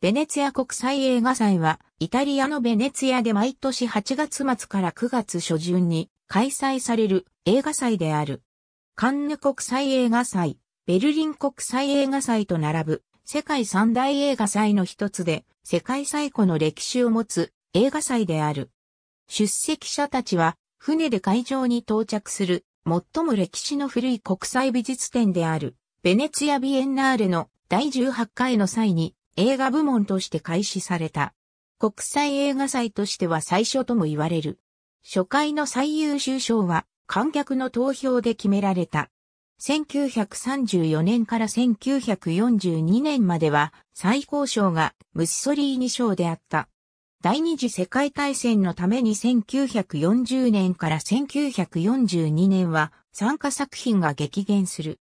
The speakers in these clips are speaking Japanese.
ベネツィア国際映画祭は、イタリアのベネツィアで毎年8月末から9月初旬に開催される映画祭である。カンヌ国際映画祭、ベルリン国際映画祭と並ぶ世界三大映画祭の一つで、世界最古の歴史を持つ映画祭である。出席者たちは、船で会場に到着する、最も歴史の古い国際美術展である、ベネツィア・ビエンナーレの第18回の際に、映画部門として開始された。国際映画祭としては最初とも言われる。初回の最優秀賞は観客の投票で決められた。1934年から1942年までは最高賞がムッソリーニ賞であった。第二次世界大戦のために1940年から1942年は参加作品が激減する。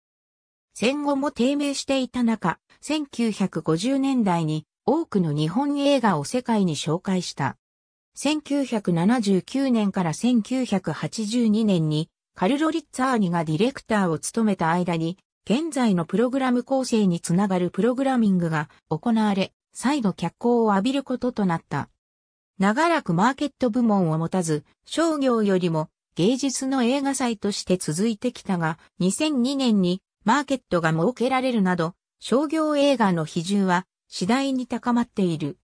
戦後も低迷していた中、1950年代に多くの日本映画を世界に紹介した。1979年から1982年にカルロ・リッツァーニがディレクターを務めた間に、現在のプログラム構成につながるプログラミングが行われ、再度脚光を浴びることとなった。長らくマーケット部門を持たず、商業よりも芸術の映画祭として続いてきたが、2002年にマーケットが設けられるなど、商業映画の比重は次第に高まっている。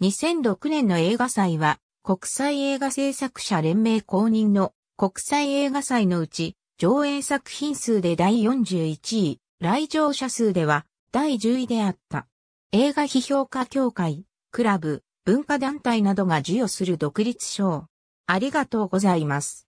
2006年の映画祭は国際映画制作者連盟公認の国際映画祭のうち上映作品数で第41位、来場者数では第10位であった。映画批評家協会、クラブ、文化団体などが授与する独立賞。ありがとうございます。